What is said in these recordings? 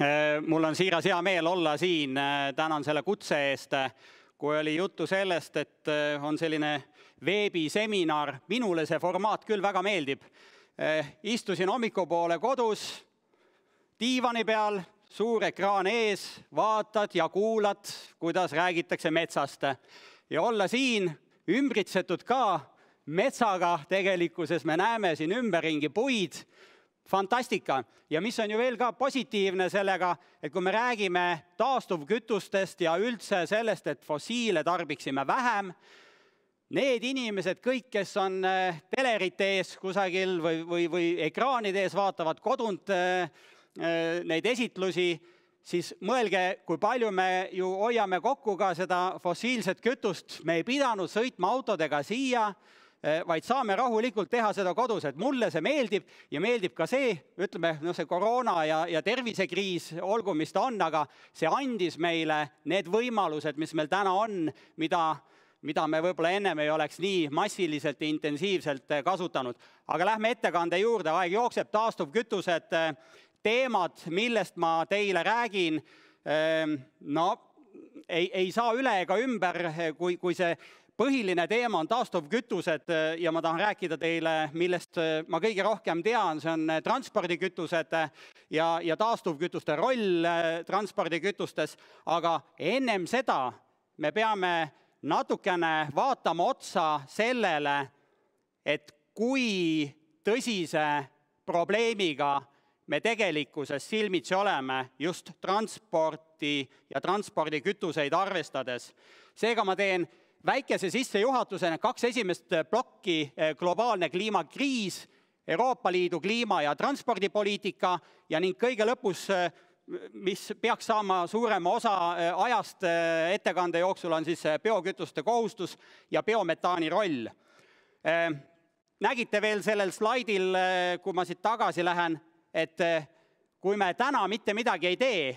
Eh, mul on siiras hea meel olla siin, eh, tänan selle kutse eest. kui oli juttu sellest, et eh, on selline veebiseminar, minule see formaat küll väga meeldib. istusin hommikupoole kodus diivani peal, suur ekraan ees, vaatad ja kuulad, kuidas räägitakse metsast. ja olla siin ümbritsetud ka metsaga, tegelikkuses me näeme siin ümberringi puid fantastika ja mis on ju veel ka positiivne sellega, et kui me räägime taastuvkütustest ja üldse sellest, et fossiile tarbiksime vähem, need inimesed kõik, kes on eh, telerite ees kusagil või, või, või ekraanide ees, vaatavad kodunt eh, eh, neid esitlusi, siis mõelge, kui palju me ju hoiame kokku ka seda fossiilset kütust, me ei pidanud sõitma autodega siia Eh, vaid saame rahulikult teha seda kodus, et mulle see meeldib ja meeldib ka see, ütleme, noh, see koroona ja, ja tervisekriis, olgu mis ta on, aga see andis meile need võimalused, mis meil täna on, mida mida me võib-olla ennem ei oleks nii massiliselt ja intensiivselt eh, kasutanud. aga lähme ettekande juurde, aeg jookseb, taastuvkütused, eh, teemad, millest ma teile räägin, no ei, ei saa üle ega ümber, kui, kui see põhiline teema on taastuvkütused äh, ja ma tahan rääkida teile, millest äh, ma kõige rohkem tean, see on äh, transpordikütused ja, ja taastuvkütuste roll transpordikütustes, aga ennem seda me peame natukene vaatama otsa sellele, et kui tõsise probleemiga me tegelikkuses silmitsi oleme just transporti ja transpordikütuseid arvestades. seega ma teen väikese sissejuhatusena kaks esimest eh, plokki, eh, globaalne kliimakriis, Euroopa Liidu kliima- ja transpordipoliitika ja ning kõige lõpus, eh, mis peaks saama suurema osa ajast ettekande jooksul, on siis biokütuste kohustus ja biometaani roll. nägite veel sellel slaidil, kui ma siit tagasi lähen, et kui me täna mitte midagi ei tee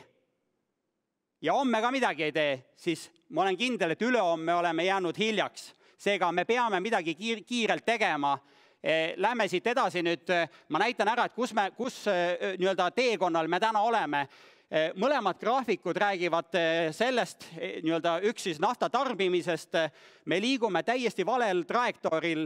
ja homme ka midagi ei tee, siis ma olen kindel, et ülehomme oleme jäänud hiljaks, seega me peame midagi kiir-, kiirelt tegema. E, lähme siit edasi nüüd, ma näitan ära, et kus me, kus e, e, nii-öelda teekonnal me täna oleme Eh, mõlemad graafikud räägivad eh, sellest, eh, nii-öelda üks siis nafta tarbimisest, me liigume täiesti valel trajektooril,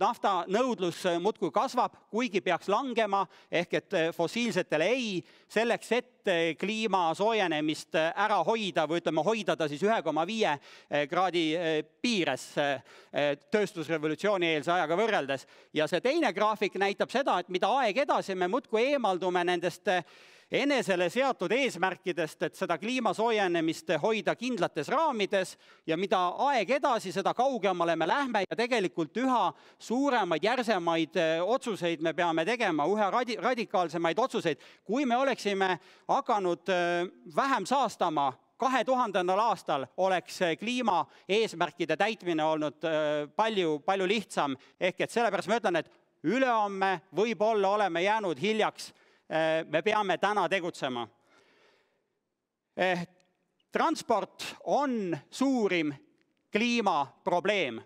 nafta nõudlus muudkui kasvab, kuigi peaks langema, ehk et fossiilsetele ei, selleks et kliima soojenemist ära hoida või ütleme, hoida ta siis ühe koma viie kraadi piires tööstusrevolutsiooni eelse ajaga võrreldes. ja see teine graafik näitab seda, et mida aeg edasi, me muudkui eemaldume nendest enesele seatud eesmärkidest, et seda kliima soojenemist hoida kindlates raamides ja mida aeg edasi, seda kaugemale me lähme ja tegelikult üha suuremaid, järsemaid eh, otsuseid me peame tegema, üha radi-, radikaalsemaid otsuseid. kui me oleksime hakanud eh, vähem saastama kahe tuhandendal aastal oleks kliimaeesmärkide täitmine olnud eh, palju, palju lihtsam, ehk et sellepärast ma ütlen, et ülehomme võib-olla oleme jäänud hiljaks Eh, me peame täna tegutsema. Eh, transport on suurim kliimaprobleem.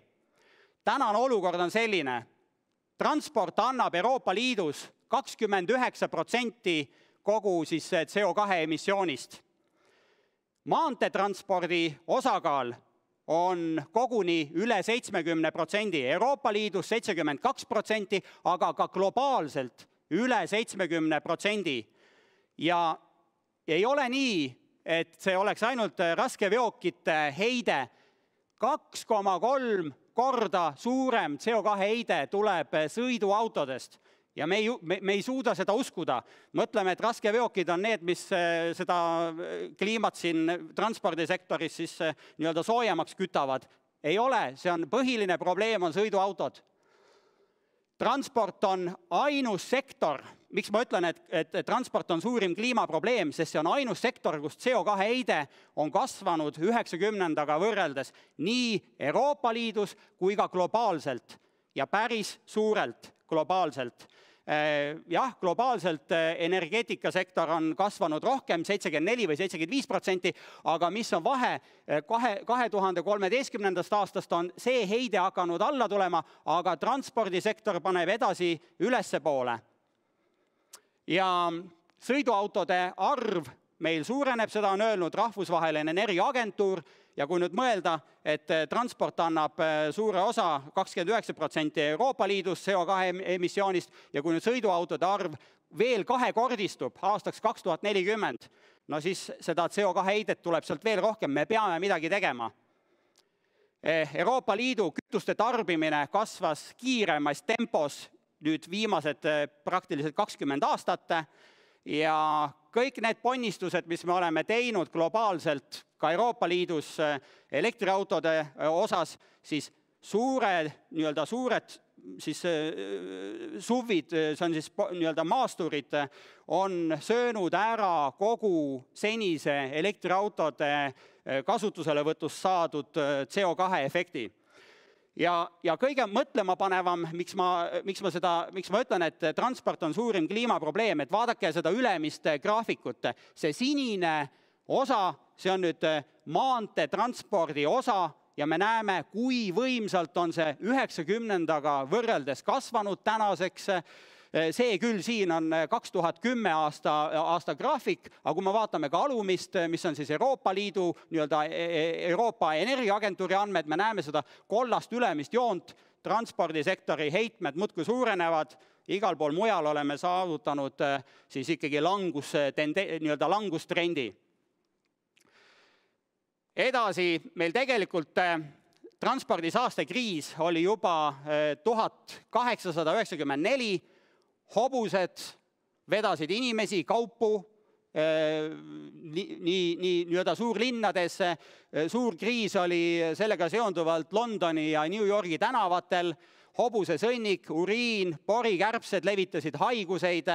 tänane olukord on selline, transport annab Euroopa Liidus kakskümmend üheksa protsenti kogu siis CO2 emissioonist. maanteetranspordi osakaal on koguni üle seitsmekümne protsendi, Euroopa Liidus seitsekümmend kaks protsenti, aga ka globaalselt üle seitsmekümne protsendi ja ei ole nii, et see oleks ainult äh, raskeveokite heide. kaks koma kolm korda suurem CO2 heide tuleb äh, sõiduautodest ja me ei, me, me ei suuda seda uskuda. mõtleme, et raskeveokid on need, mis äh, seda kliimat siin transpordisektoris siis nii-öelda soojemaks kütavad. ei ole, see on põhiline probleem, on sõiduautod transport on ainus sektor, miks ma ütlen, et, et transport on suurim kliimaprobleem, sest see on ainus sektor, kus CO2 heide on kasvanud üheksakümnendaga võrreldes nii Euroopa Liidus kui ka globaalselt ja päris suurelt globaalselt Äh, jah, globaalselt äh, energeetikasektor on kasvanud rohkem, seitsekümmend neli või seitsekümmend viis protsenti, aga mis on vahe, äh, kahe, kahe tuhande kolmeteistkümnendast aastast on see heide hakanud alla tulema, aga transpordisektor paneb edasi ülespoole. ja sõiduautode arv meil suureneb, seda on öelnud rahvusvaheline energiaagentuur ja kui nüüd mõelda, et eh, transport annab eh, suure osa, kakskümmend üheksa protsenti Euroopa Liidus CO2 emissioonist ja kui nüüd sõiduautode arv veel kahekordistub aastaks kaks tuhat nelikümmend, no siis seda CO2 heidet tuleb sealt veel rohkem, me peame midagi tegema. Eh, Euroopa Liidu kütuste tarbimine kasvas kiiremas tempos nüüd viimased praktiliselt kakskümmend aastat ja kõik need ponnistused, mis me oleme teinud globaalselt ka Euroopa Liidus äh, elektriautode äh, osas, siis suure, nii-öelda suured siis äh, suvid, see on siis nii-öelda maasturid, on söönud ära kogu senise elektriautode kasutuselevõtust saadud CO2 efekti. ja, ja kõige mõtlemapanevam, miks ma, miks ma seda, miks ma ütlen, et transport on suurim kliimaprobleem, et vaadake seda ülemist graafikut, see sinine osa see on nüüd äh, maanteetranspordi osa ja me näeme, kui võimsalt on see üheksakümnendaga võrreldes kasvanud tänaseks äh, see küll siin on äh, kaks tuhat kümme aasta, aasta graafik, aga kui me vaatame ka alumist, mis on siis Euroopa Liidu nii-öelda e, e, Euroopa Energiaagentuuri andmed, me näeme seda kollast ülemist joont, transpordisektori heitmed muudkui suurenevad, igal pool mujal oleme saavutanud siis ikkagi langus, nii-öelda langustrendi edasi, meil tegelikult äh, transpordisaastekriis oli juba äh, tuhat kaheksasada üheksakümmend neli, hobused vedasid inimesi, kaupu äh, nii, nii, nii nii-öelda suurlinnadesse, suur kriis oli sellega seonduvalt Londoni ja New Yorgi tänavatel, hobuse sõnnik, uriin, porikärbsed levitasid haiguseid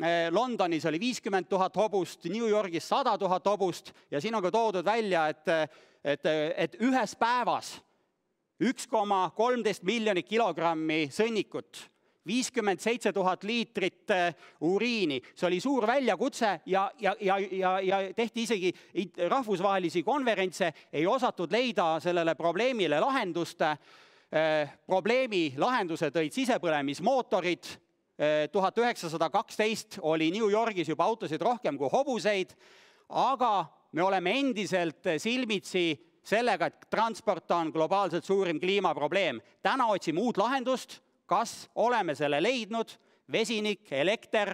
Eh, Londonis oli viiskümmend tuhat hobust, New Yorgis sada tuhat hobust ja siin on ka toodud välja, et, et, et ühes päevas üks koma kolmteist miljonit kilogrammi sõnnikut, viiskümmend seitse tuhat liitrit eh, uriini, see oli suur väljakutse ja, ja, ja, ja, ja tehti isegi rahvusvahelisi konverentse, ei osatud leida sellele probleemile lahendust eh, probleemi lahenduse tõid sisepõlemismootorid, Äh, tuhat üheksasada kaksteist oli New Yorgis juba autosid rohkem kui hobuseid, aga me oleme endiselt silmitsi sellega, et transport on globaalselt suurim kliimaprobleem. täna otsime uut lahendust, kas oleme selle leidnud, vesinik, elekter,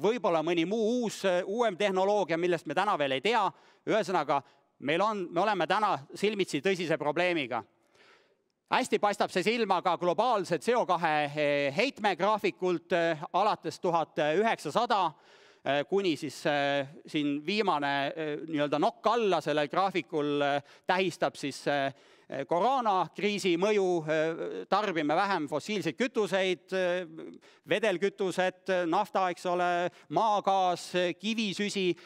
võib-olla mõni muu uus, uuem tehnoloogia, millest me täna veel ei tea, ühesõnaga, meil on, me oleme täna silmitsi tõsise probleemiga hästi paistab see silma ka globaalse CO2 eh, heitme graafikult eh, alates tuhat üheksasada eh, kuni siis siin viimane nii-öelda nokk alla sellel graafikul tähistab siis koroonakriisi mõju, äh, tarbime vähem fossiilseid kütuseid, äh, vedelkütused, äh, nafta, eks ole, maagaas, kivisüsi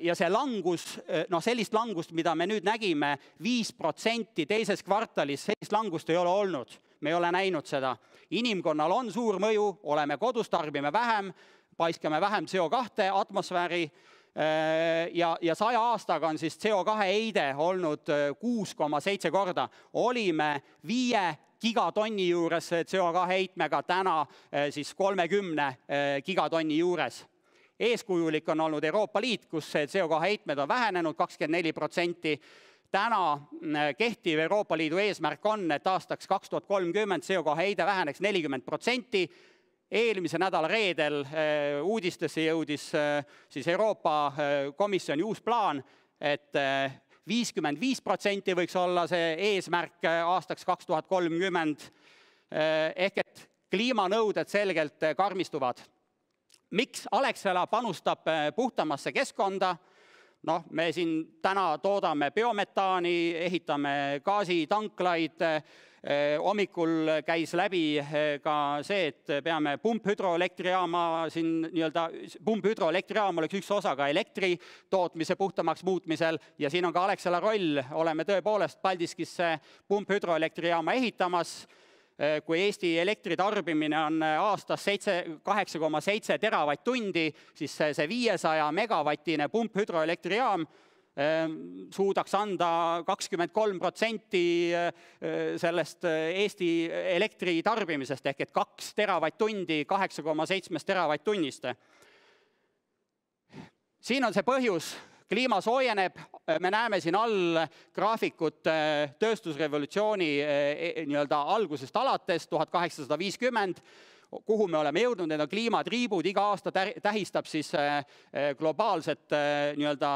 ja see langus, noh sellist langust, mida me nüüd nägime, viis protsenti teises kvartalis, sellist langust ei ole olnud, me ei ole näinud seda. inimkonnal on suur mõju, oleme kodus, tarbime vähem, paiskame vähem CO2 atmosfääri Äh, ja, ja saja aastaga on siis CO2 heide olnud äh, kuus koma seitse korda. olime viie gigatonni juures CO2 heitmega, täna äh, siis kolmekümne gigatonni juures eeskujulik on olnud Euroopa Liit, kus CO2 heitmed on vähenenud kakskümmend neli protsenti. täna kehtiv Euroopa Liidu eesmärk on, et aastaks kaks tuhat kolmkümmend CO2 heide väheneks nelikümmend protsenti eelmise nädala reedel äh, uudistesse jõudis äh, siis Euroopa äh, Komisjoni uus plaan, et viiskümmend viis protsenti võiks olla see eesmärk aastaks kaks tuhat kolmkümmend. ehk et kliimanõuded selgelt karmistuvad. miks Alexela panustab puhtamasse keskkonda? noh, me siin täna toodame biometaani, ehitame gaasitanklaid Äh, hommikul käis läbi äh, ka see, et peame pumphüdroelektrijaama siin nii-öelda, pumphüdroelektrijaam oleks üks osa ka elektri tootmise puhtamaks muutmisel ja siin on ka Alexela roll, oleme tõepoolest Paldiskisse pumphüdroelektrijaama ehitamas äh, kui Eesti elektritarbimine on aastas seitse, kaheksa koma seitse teravatt-tundi, siis see, see viiesaja megavatine pumphüdroelektrijaam Ehm, suudaks anda kakskümmend kolm protsenti eh, sellest eh, Eesti elektritarbimisest ehk et kaks teravatt-tundi kaheksa koma seitsmest teravatt-tunnist. siin on see põhjus, kliima soojeneb, me näeme siin all graafikut tööstusrevolutsiooni eh, nii-öelda algusest alates, tuhat kaheksasada viiskümmend kuhu me oleme jõudnud, need on kliimatriibud, iga aasta tähistab siis äh, äh, globaalset äh, nii-öelda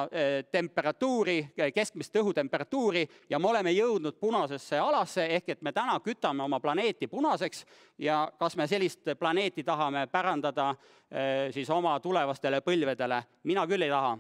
temperatuuri, keskmist õhutemperatuuri ja me oleme jõudnud punasesse alasse, ehk et me täna kütame oma planeeti punaseks ja kas me sellist planeeti tahame pärandada siis oma tulevastele põlvedele, mina küll ei taha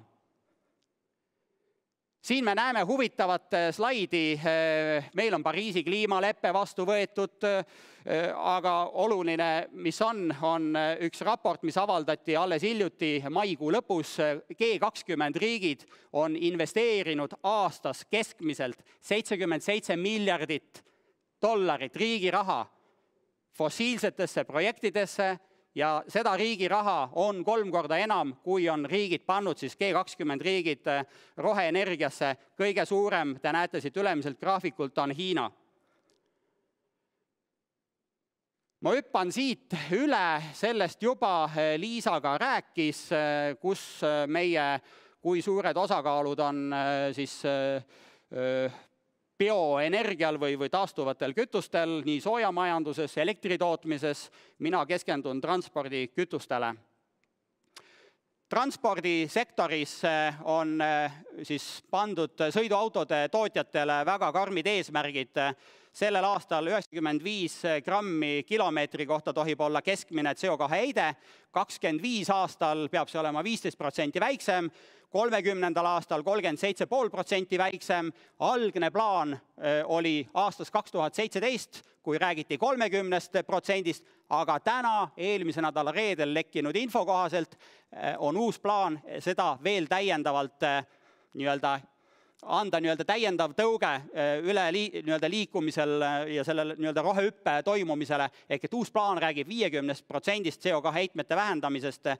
siin me näeme huvitavat eh, slaidi, eh, meil on Pariisi kliimalepe vastu võetud, eh, aga oluline, mis on, on üks raport, mis avaldati alles hiljuti, maikuu lõpus, G20 riigid on investeerinud aastas keskmiselt seitsekümmend seitse miljardit dollarit riigi raha fossiilsetesse projektidesse ja seda riigi raha on kolm korda enam, kui on riigid pannud siis G kakskümmend riigid eh, roheenergiasse. kõige suurem, te näete siit ülemiselt graafikult, on Hiina. ma hüppan siit üle, sellest juba eh, Liisa ka rääkis, eh, kus meie, kui suured osakaalud on siis bioenergial või, või taastuvatel kütustel nii soojamajanduses, elektri tootmises, mina keskendun transpordikütustele. transpordisektoris on eh, siis pandud sõiduautode tootjatele väga karmid eesmärgid, sellel aastal üheksakümmend viis grammi kilomeetri kohta tohib olla keskmine CO2 heide, kakskümmend viis aastal peab see olema viisteist protsenti väiksem kolmekümnendal aastal kolmkümmend seitse pool protsenti väiksem, algne plaan äh, oli aastast kaks tuhat seitseteist, kui räägiti kolmekümnest protsendist, aga täna, eelmise nädala reedel lekkinud info kohaselt äh, on uus plaan seda veel täiendavalt äh, nii-öelda anda nii-öelda täiendav tõuge eh, üle lii-, nii-öelda liikumisel eh, ja sellel nii-öelda rohehüppe toimumisele, ehk et uus plaan räägib viiekümnest protsendist CO2 heitmete vähendamisest eh,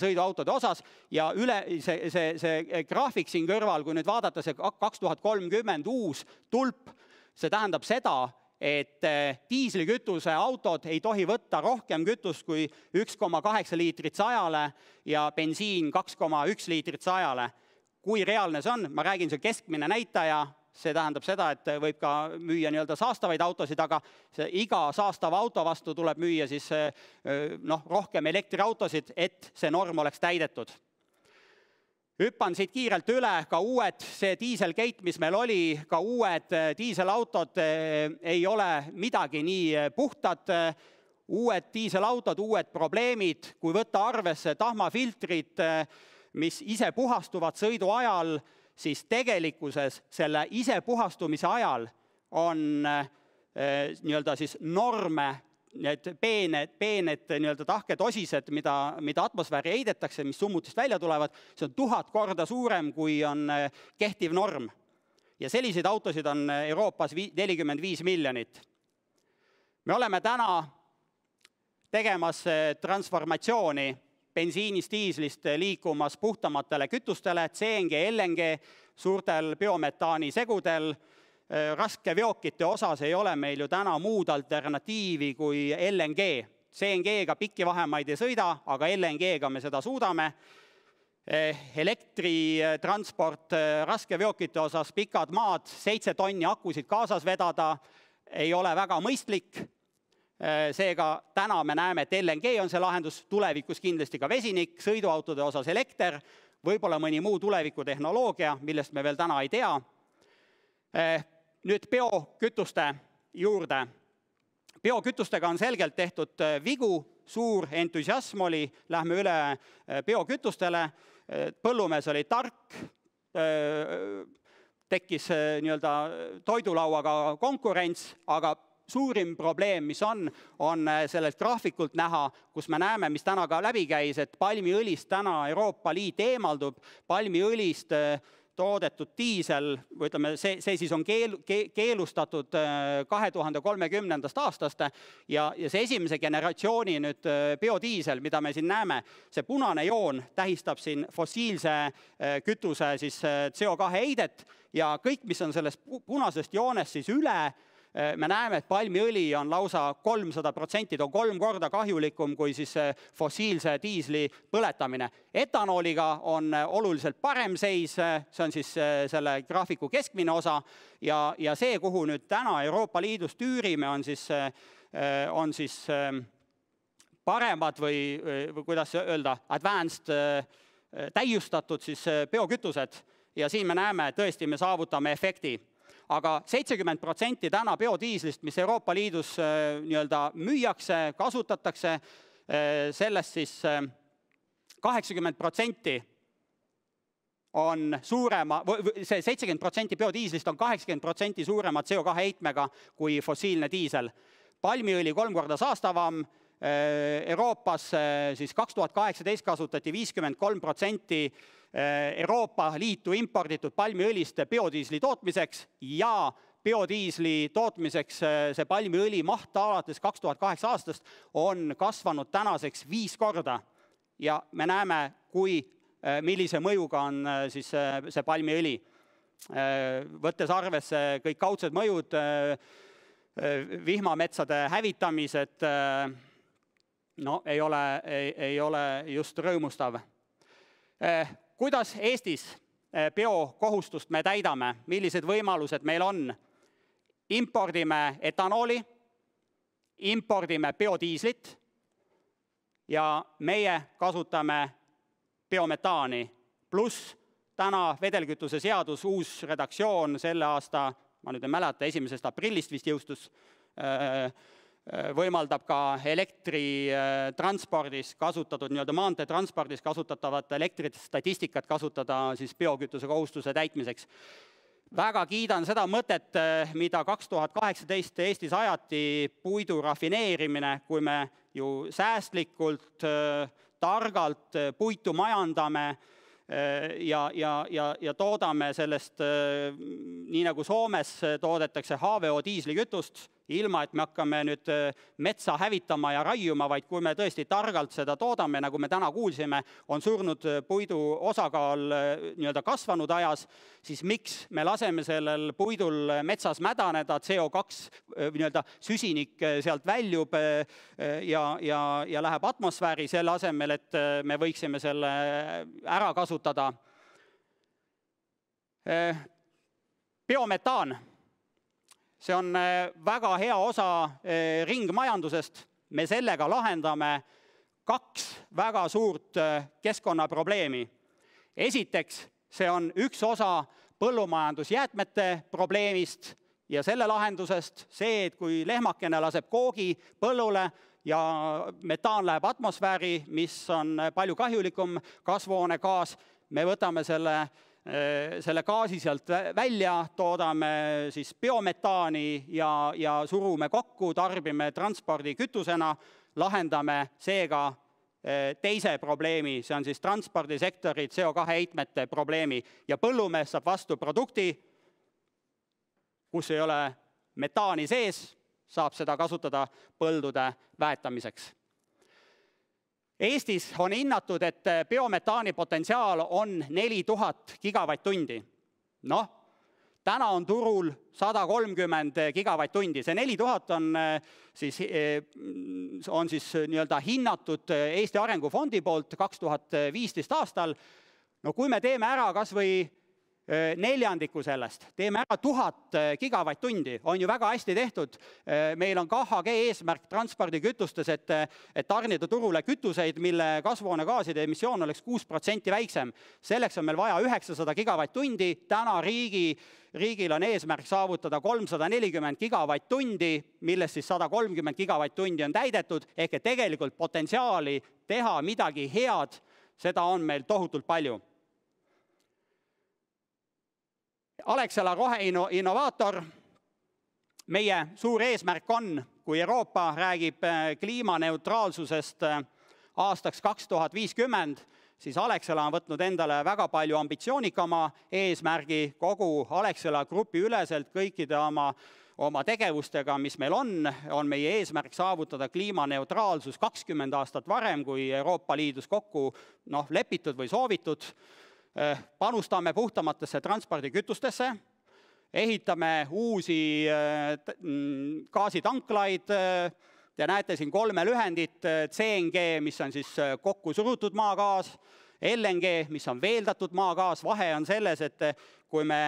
sõiduautode osas ja üle, see, see, see graafik siin kõrval, kui nüüd vaadata, see kaks tuhat kolmkümmend uus tulp, see tähendab seda, et diislikütuse autod ei tohi võtta rohkem kütust kui üks koma kaheksa liitrit sajale ja bensiin kaks koma üks liitrit sajale kui reaalne see on, ma räägin, see keskmine näitaja, see tähendab seda, et võib ka müüa nii-öelda saastavaid autosid, aga see iga saastava auto vastu tuleb müüa siis eh, noh, rohkem elektriautosid, et see norm oleks täidetud. hüppan siit kiirelt üle, ka uued, see diiselgate, mis meil oli, ka uued eh, diiselautod eh, ei ole midagi nii puhtad, uued diiselautod, uued probleemid, kui võtta arvesse tahmafiltrid, mis ise puhastuvad sõidu ajal, siis tegelikkuses selle ise puhastumise ajal on eh, nii-öelda siis norme, need peened, peened nii-öelda tahked osised, mida, mida atmosfääri heidetakse, mis summutist välja tulevad, see on tuhat korda suurem, kui on eh, kehtiv norm. ja selliseid autosid on Euroopas vi-, nelikümmend viis miljonit. me oleme täna tegemas eh, transformatsiooni bensiinist, diislist liikumas puhtamatele kütustele, CNG, LNG, suurtel biometaani segudel, äh, raskeveokite osas ei ole meil ju täna muud alternatiivi kui LNG. CNG-ga pikki vahemaid ei sõida, aga LNG-ga me seda suudame äh, elektritransport äh, raskeveokite osas pikad maad, seitse tonni akusid kaasas vedada ei ole väga mõistlik Äh, seega täna me näeme, et LNG on see lahendus, tulevikus kindlasti ka vesinik, sõiduautode osas elekter, võib-olla mõni muu tulevikutehnoloogia, millest me veel täna ei tea. Äh, nüüd biokütuste juurde. biokütustega on selgelt tehtud äh, vigu, suur entusiasm oli, lähme üle biokütustele, põllumees oli tark, tekkis nii-öelda toidulauaga konkurents, aga suurim probleem, mis on, on äh, sellelt graafikult näha, kus me näeme, mis täna ka läbi käis, et palmiõlist täna Euroopa Liit eemaldub, palmiõlist äh, toodetud diisel või ütleme, see, see siis on keel, keelustatud äh, kahe tuhande kolmekümnendast aastast ja, ja see esimese generatsiooni nüüd biodiisel, mida me siin näeme, see punane joon tähistab siin fossiilse kütuse siis CO2 heidet ja kõik, mis on sellest punasest joonest siis üle, Äh, me näeme, et palmiõli on lausa kolmsada protsenti, ta on kolm korda kahjulikum kui siis fossiilse diisli põletamine. etanooliga on äh, oluliselt parem seis, äh, see on siis selle graafiku keskmine osa ja, ja see, kuhu nüüd täna Euroopa Liidus tüürime, on siis, on siis ähm, paremad või, või kuidas öelda, advanced, täiustatud siis biokütused ja siin me näeme, tõesti, me saavutame efekti aga seitsekümmend protsenti täna biodiislist, mis Euroopa Liidus äh, nii-öelda müüakse, kasutatakse, äh, sellest siis äh, kaheksakümmend protsenti on suurema, see seitsekümmend protsenti biodiislist on kaheksakümmend protsenti suurema CO2 heitmega kui fossiilne diisel. palmiõli kolm korda saastavam, Euroopas siis kaks tuhat kaheksateist kasutati viiskümmend kolm protsenti Eh, Euroopa Liitu imporditud palmiõlist biodiisli tootmiseks ja biodiisli tootmiseks eh, see palmiõli maht alates kaks tuhat kaheksa aastast on kasvanud tänaseks viis korda ja me näeme, kui, eh, millise mõjuga on siis see palmiõli. Võttes arvesse kõik kaudsed mõjud, vihmametsade hävitamised, no ei ole, ei ole just rõõmustav kuidas Eestis biokohustust eh, me täidame, millised võimalused meil on? impordime etanooli, impordime biodiislit ja meie kasutame biometaani, pluss täna vedelkütuse seadus, uus redaktsioon selle aasta, ma nüüd ei mäleta, esimesest aprillist vist jõustus äh,, võimaldab ka elektritranspordis äh, kasutatud, nii-öelda maanteetranspordis kasutatavat elektrit, statistikat kasutada siis biokütuse kohustuse täitmiseks. väga kiidan seda mõtet, äh, mida kaks tuhat kaheksateist Eestis ajati, puidu rafineerimine, kui me ju säästlikult, äh, targalt puitu majandame ja, ja, ja, ja toodame sellest, nii nagu Soomes toodetakse HVO diislikütust, ilma et me hakkame nüüd äh, metsa hävitama ja raiuma, vaid kui me tõesti targalt seda toodame, nagu me täna kuulsime, on surnud äh, puidu osakaal äh, nii-öelda kasvanud ajas, siis miks me laseme sellel puidul metsas mädaneda, CO2 nii-öelda süsinik sealt väljub ja, ja, ja läheb atmosfääri, selle asemel, et me võiksime selle ära kasutada. biometaan see on äh, väga hea osa äh, ringmajandusest, me sellega lahendame kaks väga suurt äh, keskkonnaprobleemi. esiteks, see on üks osa põllumajandusjäätmete probleemist ja selle lahendusest, see, et kui lehmakene laseb koogi põllule ja metaan läheb atmosfääri, mis on palju kahjulikum kasvuhoonegaas, me võtame selle Äh, selle gaasi sealt välja, toodame siis biometaani ja, ja surume kokku, tarbime transpordikütusena, lahendame seega äh, teise probleemi, see on siis transpordisektori CO2 heitmete probleemi ja põllumees saab vastu produkti, kus ei ole metaani sees, saab seda kasutada põldude väetamiseks Eestis on hinnatud, et eh, biometaani potentsiaal on neli tuhat gigavatt-tundi. noh, täna on turul sada kolmkümmend gigavatt-tundi, see neli tuhat on eh, siis, eh, on siis nii-öelda hinnatud Eesti Arengufondi poolt kaks tuhat viisteist aastal. no kui me teeme ära kas või neljandiku sellest, teeme ära tuhat gigavatt-tundi, on ju väga hästi tehtud. meil on KHG eesmärk transpordikütustes, et, et tarnida turule kütuseid, mille kasvuhoonegaaside emissioon oleks kuus protsenti väiksem. selleks on meil vaja üheksasada gigavatt-tundi, täna riigi, riigil on eesmärk saavutada kolmsada nelikümmend gigavatt-tundi, millest siis sada kolmkümmend gigavatt-tundi on täidetud, ehk et tegelikult potentsiaali teha midagi head, seda on meil tohutult palju Alexela roheinno-, innovaator, meie suur eesmärk on, kui Euroopa räägib äh, kliimaneutraalsusest äh, aastaks kaks tuhat viiskümmend, siis Alexela on võtnud endale väga palju ambitsioonikama eesmärgi kogu Alexela grupi üleselt kõikide oma, oma tegevustega, mis meil on, on meie eesmärk saavutada kliimaneutraalsus kakskümmend aastat varem, kui Euroopa Liidus kokku noh, lepitud või soovitud Äh, panustame puhtamatesse transpordikütustesse, ehitame uusi äh, mm, gaasitanklaid, te äh, näete siin kolme lühendit, CNG, mis on siis kokku surutud maagaas, LNG, mis on veeldatud maagaas, vahe on selles, et kui me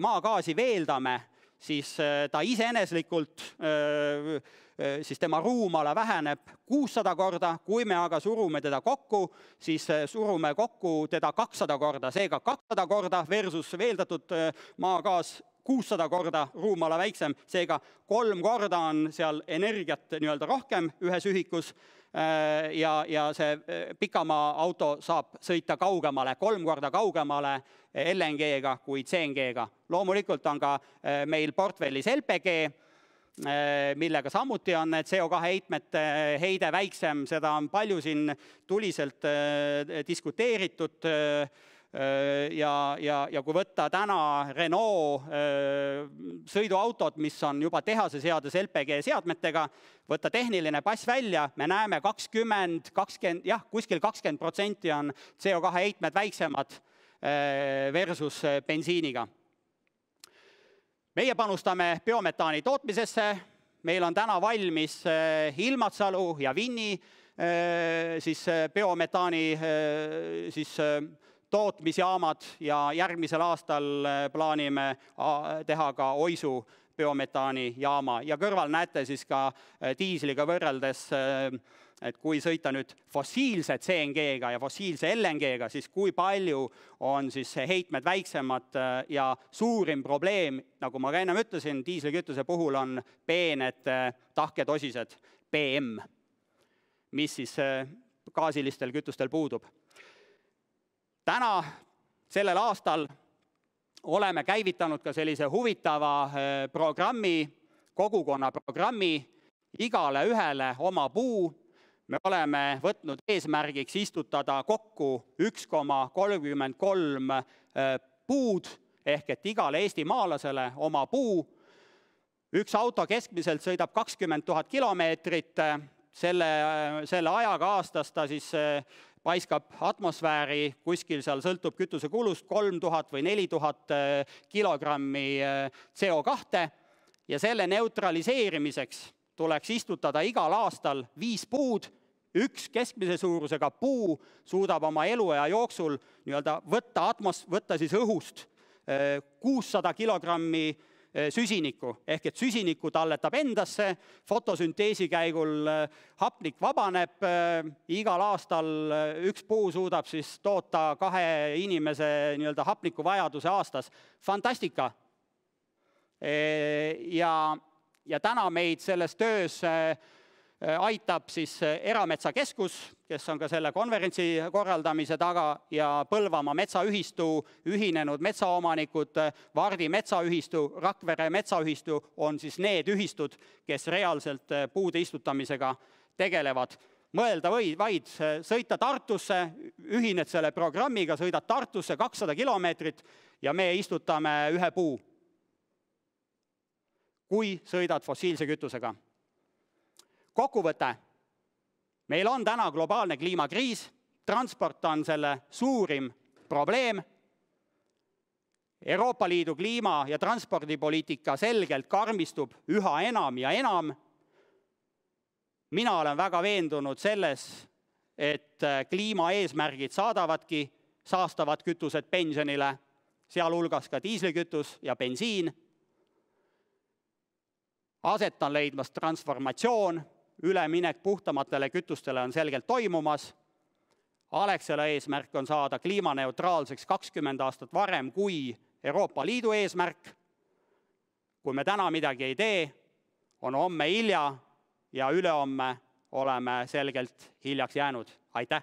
maagaasi veeldame, siis äh, ta iseeneslikult, äh, äh, siis tema ruumala väheneb kuussada korda, kui me aga surume teda kokku, siis surume kokku teda kakssada korda, seega kakssada korda versus veeldatud maagaas kuussada korda ruumala väiksem, seega kolm korda on seal energiat nii-öelda rohkem ühes ühikus äh, ja, ja see äh, pikamaa auto saab sõita kaugemale, kolm korda kaugemale LNG-ga kui CNG-ga. loomulikult on ka äh, meil portfellis LPG, millega samuti on CO2 heitmete heide väiksem, seda on palju siin tuliselt diskuteeritud Äh, ja, ja, ja kui võtta täna Renault äh, sõiduautot, mis on juba tehase seades LPG seadmetega, võtta tehniline pass välja, me näeme kakskümmend, kakskümmend, jah, kuskil kakskümmend protsenti on CO2 heitmed väiksemad äh, versus bensiiniga. meie panustame biometaani tootmisesse, meil on täna valmis Ilmatsalu ja Vinni siis biometaani siis tootmisjaamad ja järgmisel aastal äh, plaanime äh, teha ka Oisu biometaani jaama ja kõrval näete siis ka äh, diisliga võrreldes, et kui sõita nüüd fossiilse CNG-ga ja fossiilse LNG-ga, siis kui palju on siis heitmed väiksemad ja suurim probleem, nagu ma ka ennem ütlesin, diislikütuse puhul on peened tahked osised, PM, mis siis gaasilistel kütustel puudub täna, sellel aastal oleme käivitanud ka sellise huvitava äh, programmi, kogukonnaprogrammi Igale ühele oma puu. me oleme võtnud eesmärgiks istutada kokku üks koma kolmkümmend kolm äh, puud ehk et igale eestimaalasele oma puu. üks auto keskmiselt sõidab kakskümmend tuhat kilomeetrit, selle, äh, selle ajaga aastas ta siis paiskab atmosfääri kuskil seal, sõltub kütusekulust, kolm tuhat või neli tuhat äh, kilogrammi äh, CO kahte ja selle neutraliseerimiseks tuleks istutada igal aastal viis puud, üks keskmise suurusega puu suudab oma eluea jooksul nii-öelda võtta atmos-, võtta siis õhust äh, kuussada kilogrammi Eh, süsinikku, ehk et süsinikku talletab endasse, fotosünteesi käigul eh, hapnik vabaneb, eh, igal aastal üks puu suudab siis toota kahe inimese nii-öelda hapnikuvajaduse aastas, fantastika. ja, ja täna meid selles töös Äh, aitab siis äh, Erametsakeskus, kes on ka selle konverentsi korraldamise taga ja Põlvamaa metsaühistu ühinenud metsaomanikud, äh, Vardi metsaühistu, Rakvere metsaühistu on siis need ühistud, kes reaalselt puude istutamisega tegelevad mõelda või vaid sõita Tartusse, ühined selle programmiga, sõidad Tartusse kakssada kilomeetrit ja me istutame ühe puu. kui sõidad fossiilse kütusega kokkuvõte, meil on täna globaalne kliimakriis, transport on selle suurim probleem, Euroopa Liidu kliima- ja transpordipoliitika selgelt karmistub üha enam ja enam, mina olen väga veendunud selles, et kliimaeesmärgid saadavadki saastavad kütused pensionile, sealhulgas ka diislikütus ja bensiin, aset on leidmas transformatsioon üleminek puhtamatele kütustele on selgelt toimumas. Alexela eesmärk on saada kliimaneutraalseks kakskümmend aastat varem kui Euroopa Liidu eesmärk. kui me täna midagi ei tee, on homme hilja ja ülehomme oleme selgelt hiljaks jäänud, aitäh!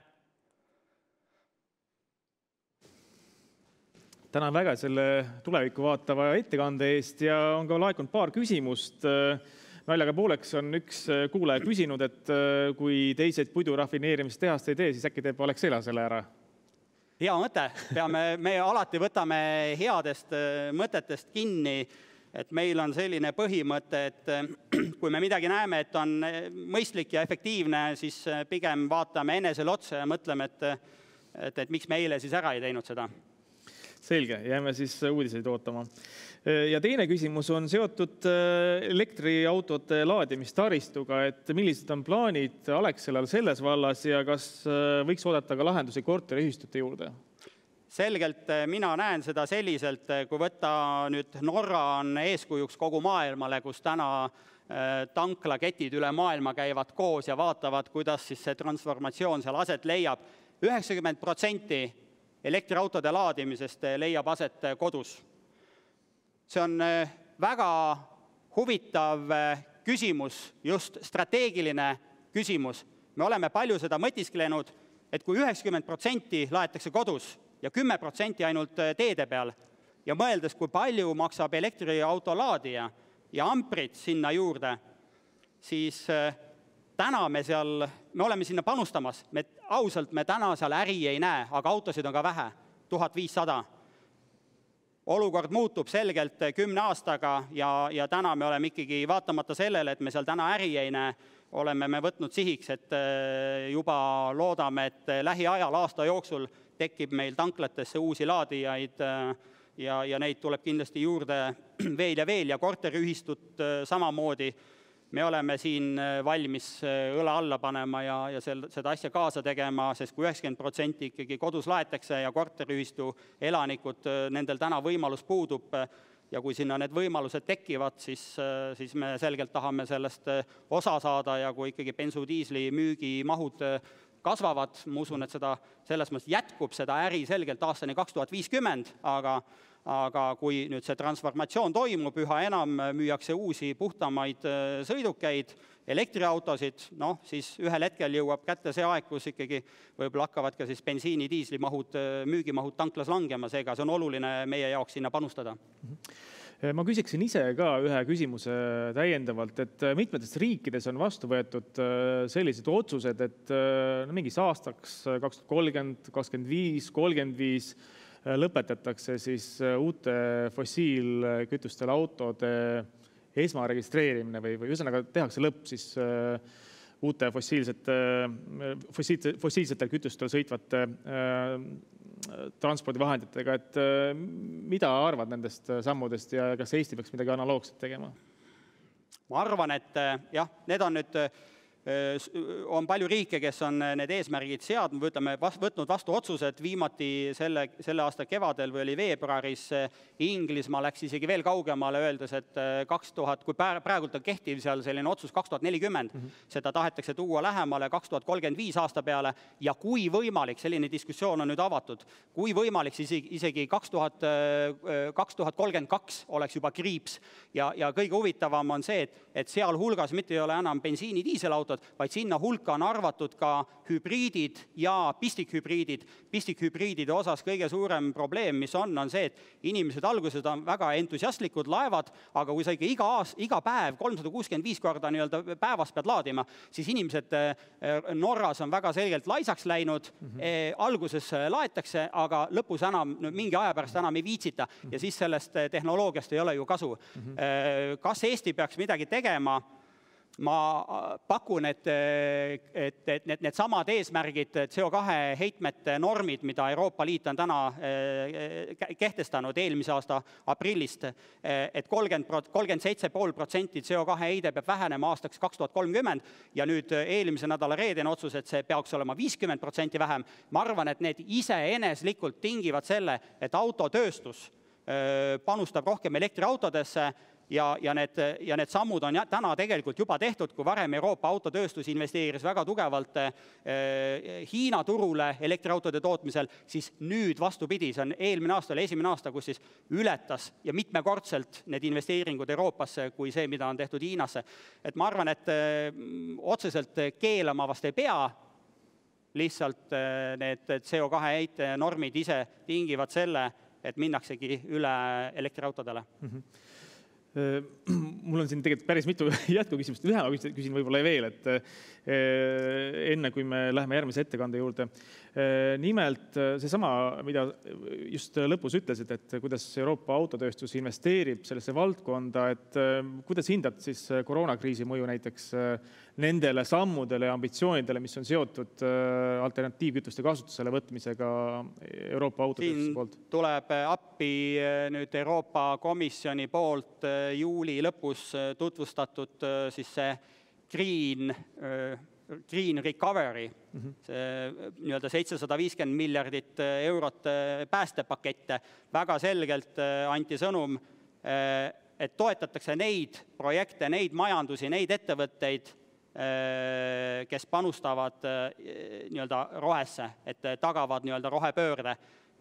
tänan väga selle tulevikku vaatava ettekande eest ja on ka laekunud paar küsimust naljaga pooleks on üks äh, kuulaja küsinud, et äh, kui teised puidurafineerimistehast ei tee, siis äkki teeb Alexela selle ära? hea mõte, peame, me alati võtame headest äh, mõtetest kinni, et meil on selline põhimõte, et kui me midagi näeme, et on mõistlik ja efektiivne, siis pigem vaatame enesele otsa ja mõtleme, et, et, et miks me eile siis ära ei teinud seda selge, jääme siis uudiseid ootama. ja teine küsimus on seotud äh, elektriautode laadimistaristuga, et millised on plaanid Alexelal selles vallas ja kas äh, võiks oodata ka lahendusi korteriühistute juurde? selgelt äh, mina näen seda selliselt, kui võtta nüüd Norra on eeskujuks kogu maailmale, kus täna tanklaketid üle maailma käivad koos ja vaatavad, kuidas siis see transformatsioon seal aset leiab. üheksakümmend protsenti elektriautode laadimisest eh, leiab aset eh, kodus. see on eh, väga huvitav küsimus, just strateegiline küsimus. me oleme palju seda mõtisklenud, et kui üheksakümmend protsenti laetakse kodus ja kümme protsenti ainult teede peal ja mõeldes, kui palju maksab elektriauto laadija ja amprid sinna juurde, siis täna me seal, me oleme sinna panustamas, me ausalt, me täna seal äri ei näe, aga autosid on ka vähe, tuhat viissada. olukord muutub selgelt kümne aastaga ja, ja täna me oleme ikkagi vaatamata sellele, et me seal täna äri ei näe, oleme me võtnud sihiks, et äh, juba loodame, et lähiajal aasta jooksul tekib meil tanklatesse uusi laadijaid äh, ja, ja neid tuleb kindlasti juurde veel ja veel ja korteriühistut äh, samamoodi me oleme siin äh, valmis äh, õla alla panema ja, ja sel-, seda asja kaasa tegema, sest kui üheksakümmend protsenti ikkagi kodus laetakse ja korteriühistu elanikud, äh, nendel täna võimalus puudub, ja kui sinna need võimalused tekivad, siis, siis me selgelt tahame sellest osa saada ja kui ikkagi bensudiisli müügimahud kasvavad, ma usun, et seda selles mõttes jätkub seda äri selgelt aastani kaks tuhat viiskümmend, aga aga kui nüüd see transformatsioon toimub, üha enam müüakse uusi puhtamaid äh, sõidukeid, elektriautosid, noh siis ühel hetkel jõuab kätte see aeg, kus ikkagi võib-olla hakkavad ka siis bensiini, diisli mahud, äh, müügimahud tanklas langema, seega see on oluline meie jaoks sinna panustada mhm. ma küsiksin ise ka ühe küsimuse täiendavalt, et äh, mitmetes riikides on vastu võetud sellised otsused, et no mingiks aastaks kaks tuhat kolmkümmend, kakskümmend viis, kolmkümmend viis lõpetatakse äh, uute fossiilkütustele autode esmaregistreerimine või, või ühesõnaga tehakse lõpp siis äh, uute fossiilsete, äh, fossiilse, fossiilsetel kütustel sõitvate transpordivahenditega, et mida arvad nendest sammudest ja kas Eesti peaks midagi analoogset tegema? ma arvan, et jah, need on nüüd Äh, on palju riike, kes on äh, need eesmärgid seadnud või ütleme, võtnud vastu otsused, viimati selle, selle aasta kevadel või oli veebruaris äh, Inglismaa läks isegi veel kaugemale, öeldes, et kaks tuhat, kui praegult on kehtiv seal selline otsus kaks tuhat nelikümmend, mhm. seda tahetakse tuua lähemale kaks tuhat kolmkümmend viis aasta peale ja kui võimalik, selline diskussioon on nüüd avatud, kui võimalik, siis isegi kaks tuhat, kaks tuhat kolmkümmend kaks oleks juba kriips ja, ja kõige huvitavam on see, et, et sealhulgas mitte ei ole enam bensiini-diiselautod, arvatud, vaid sinna hulka on arvatud ka hübriidid ja pistikhübriidid. pistikhübriidide osas kõige suurem probleem, mis on, on see, et inimesed alguses on väga entusiastlikud laevad, aga kui sa ikka iga aas-, iga päev kolmsada kuuskümmend viis korda nii-öelda päevas pead laadima, siis inimesed eh, Norras on väga selgelt laisaks läinud mm, -hmm. alguses eh, laetakse, aga lõpus enam, mingi aja pärast enam ei viitsita ja mhm. siis sellest tehnoloogiast ei ole ju kasu. Mhm. kas Eesti peaks midagi tegema? ma äh, pakun, et, äh, et, et need, needsamad eesmärgid, CO2 heitmete normid, mida Euroopa Liit on täna äh, kehtestanud eelmise aasta aprillist et, et kolmkümmend prot-, kolmkümmend seitse pool protsenti CO2 heide peab vähenema aastaks kaks tuhat kolmkümmend ja nüüd eelmise nädala reedene otsus, et see peaks olema viiskümmend protsenti vähem, ma arvan, et need iseeneslikult tingivad selle, et autotööstus panustab rohkem elektriautodesse ja, ja need, ja need sammud on ja, täna tegelikult juba tehtud, kui varem Euroopa autotööstus investeeris väga tugevalt äh, Hiina turule elektriautode tootmisel, siis nüüd vastupidi, see on eelmine aasta, oli esimene aasta, kus siis ületas ja mitmekordselt need investeeringud Euroopasse kui see, mida on tehtud Hiinasse. et ma arvan, et öö, mm, otseselt keelama vast ei pea, lihtsalt öö, eh, need CO2 heite normid ise tingivad selle, et minnaksegi üle elektriautodele mm. -hmm Äh, mul on siin tegelikult päris mitu jätkuküsimust, ühe ma küsin võib-olla veel, et äh, enne kui me läheme järgmise ettekande juurde. Äh, nimelt seesama, mida just lõpus ütlesid, et kuidas Euroopa autotööstus investeerib sellesse valdkonda, et kuidas hindad siis koroonakriisi mõju näiteks nendele sammudele ja ambitsioonidele, mis on seotud alternatiivkütuste kasutusele võtmisega Euroopa autotööstuse poolt? tuleb appi nüüd Euroopa Komisjoni poolt juuli lõpus äh, tutvustatud äh, siis see green, äh, green recovery mm, -hmm. see nii-öelda seitsesada viiskümmend miljardit eurot päästepakette, väga selgelt anti sõnum, et toetatakse neid projekte, neid majandusi, neid ettevõtteid, kes panustavad nii-öelda rohesse, et tagavad nii-öelda rohepöörde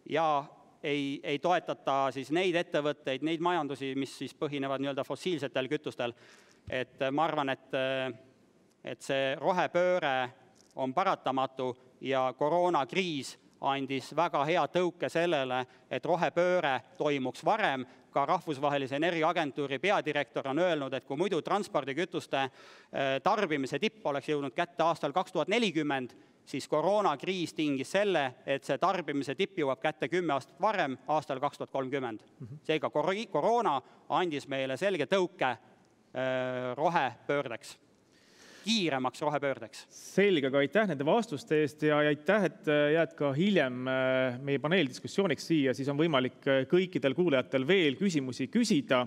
ja ei, ei toetata siis neid ettevõtteid, neid majandusi, mis siis põhinevad nii-öelda fossiilsetel kütustel. et äh, ma arvan, et, äh, et see rohepööre on paratamatu ja koroonakriis andis väga hea tõuke sellele, et rohepööre toimuks varem, ka Rahvusvahelise Energiaagentuuri peadirektor on öelnud, et kui muidu transpordikütuste äh, tarbimise tipp oleks jõudnud kätte aastal kaks tuhat nelikümmend, siis koroonakriis tingis selle, et see tarbimise tipp jõuab kätte kümme aastat varem, aastal kaks tuhat kolmkümmend. Mhm. seega koroona andis meile selge tõuke äh, rohepöördeks kiiremaks rohepöördeks. selge, aga aitäh nende vastuste eest ja aitäh, et äh, jääd ka hiljem äh, meie paneeldiskussiooniks siia, siis on võimalik kõikidel kuulajatel veel küsimusi küsida.